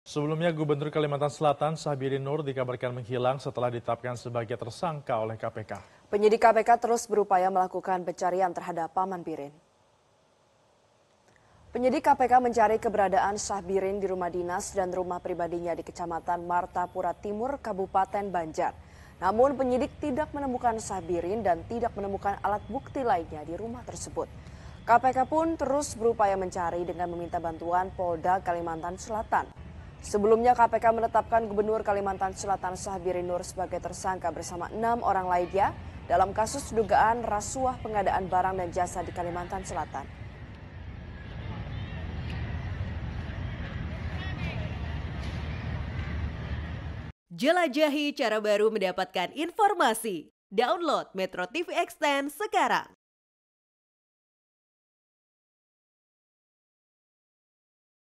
Sebelumnya Gubernur Kalimantan Selatan Sahbidin Nur dikabarkan menghilang setelah ditetapkan sebagai tersangka oleh KPK. Penyidik KPK terus berupaya melakukan pencarian terhadap Paman Birin. Penyidik KPK mencari keberadaan Sahbirin di rumah dinas dan rumah pribadinya di Kecamatan Martapura Timur, Kabupaten Banjar. Namun penyidik tidak menemukan Sahbirin dan tidak menemukan alat bukti lainnya di rumah tersebut. KPK pun terus berupaya mencari dengan meminta bantuan Polda Kalimantan Selatan. Sebelumnya KPK menetapkan Gubernur Kalimantan Selatan Sahbiri Nur sebagai tersangka bersama enam orang lainnya dalam kasus dugaan rasuah pengadaan barang dan jasa di Kalimantan Selatan. Jelajahi cara baru mendapatkan informasi. Download Metro TV Extend sekarang.